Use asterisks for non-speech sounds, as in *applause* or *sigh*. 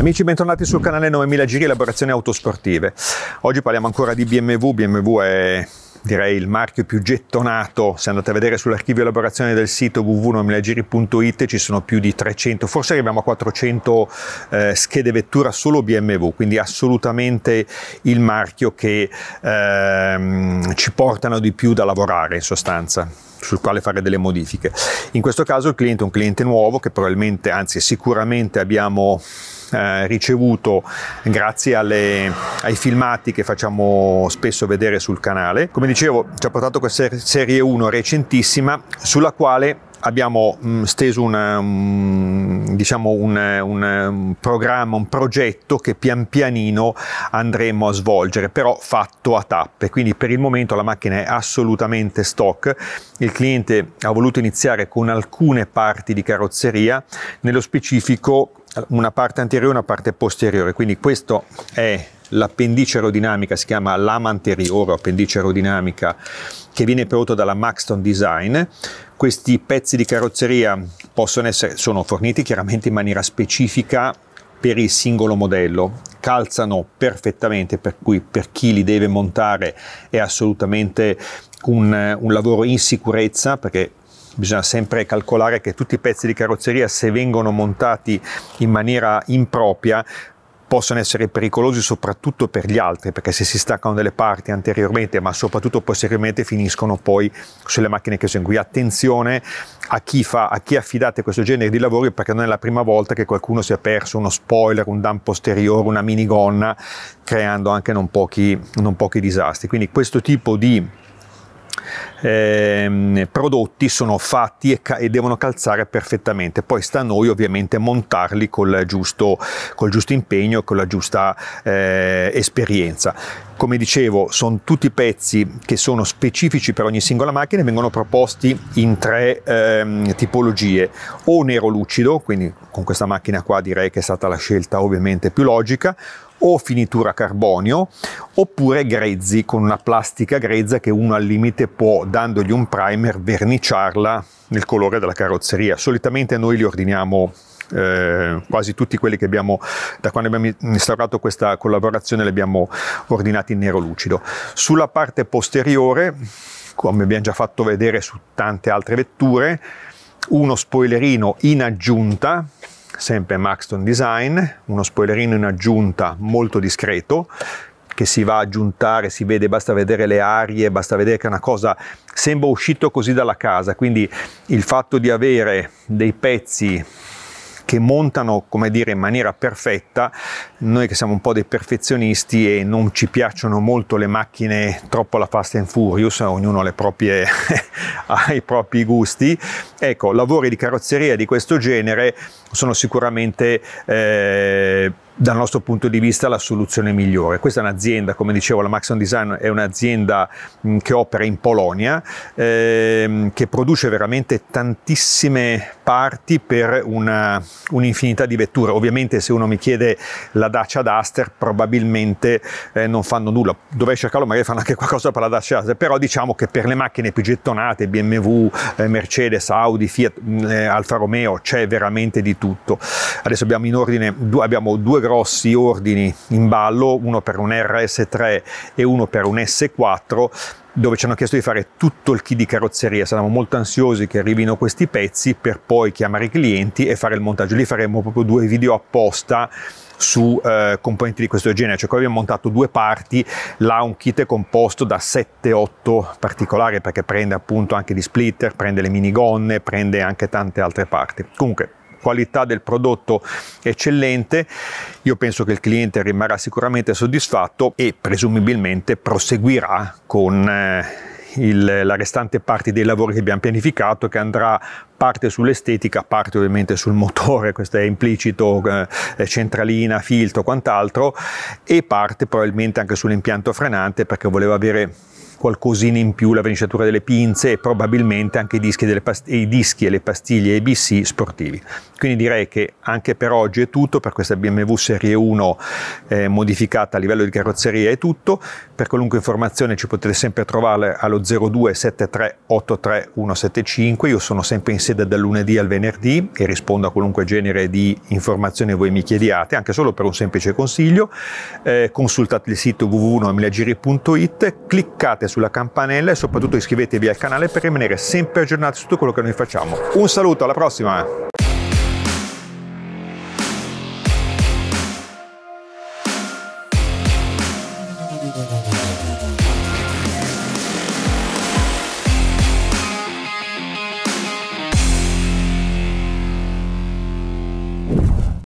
Amici, bentornati sul canale 9000 Giri Elaborazioni Autosportive. Oggi parliamo ancora di BMW. BMW è direi il marchio più gettonato. Se andate a vedere sull'archivio elaborazione del sito www9000 ci sono più di 300, forse arriviamo a 400 eh, schede vettura solo BMW, quindi assolutamente il marchio che ehm, ci portano di più da lavorare in sostanza sul quale fare delle modifiche. In questo caso il cliente è un cliente nuovo che probabilmente, anzi sicuramente abbiamo eh, ricevuto grazie alle, ai filmati che facciamo spesso vedere sul canale. Come dicevo ci ha portato questa serie 1 recentissima sulla quale abbiamo mh, mm, steso una, mh, mm, diciamo un, un, un, mm, programma, un progetto che pian pianino andremo a svolgere, però fatto a tappe. Quindi per il momento la macchina è assolutamente stock. Il cliente ha voluto iniziare con alcune parti di carrozzeria, nello specifico una parte anteriore e una parte posteriore. Quindi questo è l'appendice aerodinamica, si chiama lama anteriore, o appendice aerodinamica, che viene prodotto dalla Maxton Design. Questi pezzi di carrozzeria possono essere, sono forniti chiaramente in maniera specifica per il singolo modello, calzano perfettamente, per cui per chi li deve montare è assolutamente un, un lavoro in sicurezza, perché bisogna sempre calcolare che tutti i pezzi di carrozzeria se vengono montati in maniera impropria possono essere pericolosi soprattutto per gli altri, perché se si staccano delle parti anteriormente, ma soprattutto posteriormente, finiscono poi sulle macchine che sono qui. Attenzione a chi, fa, a chi affidate questo genere di lavori, perché non è la prima volta che qualcuno si è perso uno spoiler, un dump posteriore, una minigonna, creando anche non pochi, non pochi disastri. Quindi questo tipo di eh, prodotti sono fatti e, ca- e, devono calzare perfettamente. Poi sta a noi ovviamente montarli col giusto, col giusto impegno e con la giusta eh, esperienza. Come dicevo, sono tutti pezzi che sono specifici per ogni singola macchina e vengono proposti in tre ehm, tipologie. O nero lucido, quindi con questa macchina qua direi che è stata la scelta ovviamente più logica, o finitura carbonio oppure grezzi con una plastica grezza che uno al limite può dandogli un primer verniciarla nel colore della carrozzeria solitamente noi li ordiniamo eh, quasi tutti quelli che abbiamo da quando abbiamo instaurato questa collaborazione li abbiamo ordinati in nero lucido sulla parte posteriore come abbiamo già fatto vedere su tante altre vetture uno spoilerino in aggiunta sempre Maxton Design, uno spoilerino in aggiunta molto discreto che si va a aggiuntare, si vede, basta vedere le arie, basta vedere che è una cosa sembra uscito così dalla casa, quindi il fatto di avere dei pezzi che montano, come dire, in maniera perfetta. Noi che siamo un po' dei perfezionisti e non ci piacciono molto le macchine troppo alla Fast and Furious, ognuno ha, proprie, *laughs* ha i propri gusti. Ecco, lavori di carrozzeria di questo genere sono sicuramente... Eh, dal nostro punto di vista la soluzione migliore. Questa è un'azienda, come dicevo, la Maxon Design è un'azienda mm, che opera in Polonia, ehm, che produce veramente tantissime parti per un'infinità di vetture. Ovviamente se uno mi chiede la Dacia Duster probabilmente eh, non fanno nulla, dovrei cercarlo, magari fanno anche qualcosa per la Dacia Duster, però diciamo che per le macchine più gettonate, BMW, eh, Mercedes, Audi, Fiat, mm, eh, Alfa Romeo, c'è veramente di tutto. Adesso abbiamo in ordine, due, abbiamo due grossi ordini in ballo, uno per un RS3 e uno per un S4, dove ci hanno chiesto di fare tutto il kit di carrozzeria. Saremo molto ansiosi che arrivino questi pezzi per poi chiamare i clienti e fare il montaggio. Lì faremo proprio due video apposta su eh, componenti di questo genere, cioè qua abbiamo montato due parti, là un kit è composto da 7-8 particolari perché prende appunto anche gli splitter, prende le minigonne, prende anche tante altre parti. Comunque qualità del prodotto eccellente, io penso che il cliente rimarrà sicuramente soddisfatto e presumibilmente proseguirà con eh, il, la restante parte dei lavori che abbiamo pianificato che andrà parte sull'estetica, parte ovviamente sul motore, questo è implicito, eh, centralina, filtro, quant'altro e parte probabilmente anche sull'impianto frenante perché voleva avere qualcosina in più la verniciatura delle pinze e probabilmente anche i dischi, i dischi e le pastiglie ABC sportivi. Quindi direi che anche per oggi è tutto, per questa BMW Serie 1 eh, modificata a livello di carrozzeria è tutto, per qualunque informazione ci potete sempre trovare allo 02 73 83 175, io sono sempre in sede dal lunedì al venerdì e rispondo a qualunque genere di informazione voi mi chiediate, anche solo per un semplice consiglio, eh, consultate il sito www.amilagiri.it, giriit cliccate sulla campanella e soprattutto iscrivetevi al canale per rimanere sempre aggiornati su tutto quello che noi facciamo. Un saluto, alla prossima! Thank you.